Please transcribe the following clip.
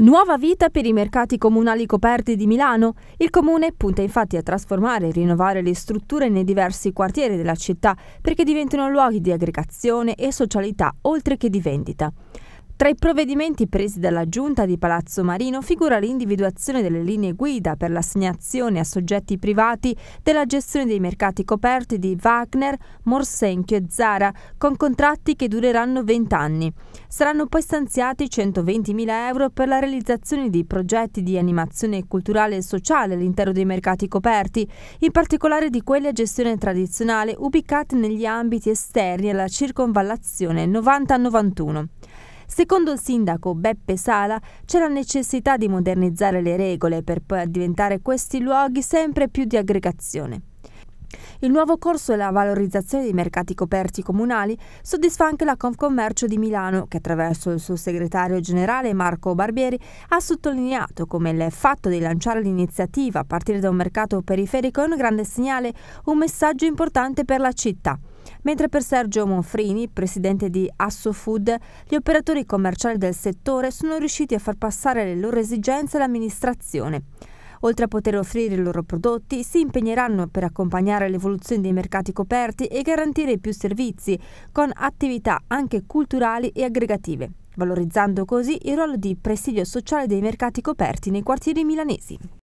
Nuova vita per i mercati comunali coperti di Milano. Il comune punta infatti a trasformare e rinnovare le strutture nei diversi quartieri della città perché diventino luoghi di aggregazione e socialità oltre che di vendita. Tra i provvedimenti presi dalla Giunta di Palazzo Marino figura l'individuazione delle linee guida per l'assegnazione a soggetti privati della gestione dei mercati coperti di Wagner, Morsenchio e Zara, con contratti che dureranno 20 anni. Saranno poi stanziati 120.000 euro per la realizzazione di progetti di animazione culturale e sociale all'interno dei mercati coperti, in particolare di quelli a gestione tradizionale ubicati negli ambiti esterni alla circonvallazione 90-91. Secondo il sindaco Beppe Sala c'è la necessità di modernizzare le regole per poi diventare questi luoghi sempre più di aggregazione. Il nuovo corso e la valorizzazione dei mercati coperti comunali soddisfa anche la Confcommercio di Milano, che attraverso il suo segretario generale Marco Barbieri ha sottolineato come il fatto di lanciare l'iniziativa a partire da un mercato periferico è un grande segnale, un messaggio importante per la città mentre per Sergio Monfrini, presidente di Assofood, gli operatori commerciali del settore sono riusciti a far passare le loro esigenze all'amministrazione. Oltre a poter offrire i loro prodotti, si impegneranno per accompagnare l'evoluzione dei mercati coperti e garantire più servizi, con attività anche culturali e aggregative, valorizzando così il ruolo di presidio sociale dei mercati coperti nei quartieri milanesi.